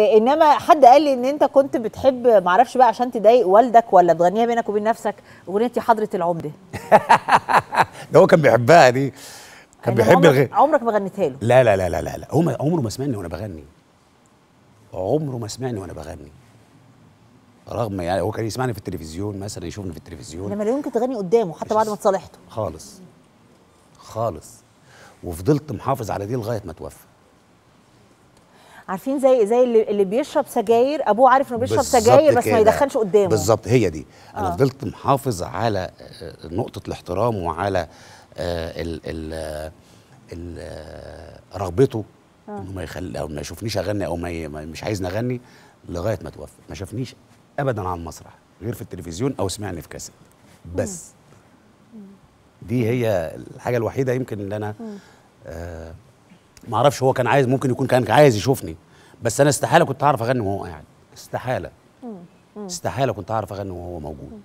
انما حد قال لي ان انت كنت بتحب معرفش بقى عشان تضايق والدك ولا تغنيها بينك وبين نفسك اغنيه يا حضره العمده ده هو كان بيحبها دي كان يعني بيحب عمرك, الغ... عمرك ما غنيتها له لا لا لا لا لا, لا. هو عمره ما سمعني وانا بغني عمره ما سمعني وانا بغني رغم يعني هو كان يسمعني في التلفزيون مثلا يشوفني في التلفزيون لما لا يمكن تغني قدامه حتى بعد ما اتصالحته خالص خالص وفضلت محافظ على دي لغايه ما توفى عارفين زي زي اللي, اللي بيشرب سجاير ابوه عارف انه بيشرب سجاير بس ما يدخلش قدامه بالظبط هي دي انا آه. فضلت محافظ على آه، نقطه الاحترام وعلى آه، ال ال آه، ال رغبته آه. انه ما يخلي او ما يشوفنيش اغني او ما مش عايزني اغني لغايه ما توفى ما شافنيش ابدا على المسرح غير في التلفزيون او سمعني في كاسيت بس مم. دي هي الحاجه الوحيده يمكن اللي انا آه ما اعرفش هو كان عايز ممكن يكون كان عايز يشوفني بس انا استحاله كنت اعرف اغني وهو قاعد استحاله استحاله كنت اعرف اغني وهو موجود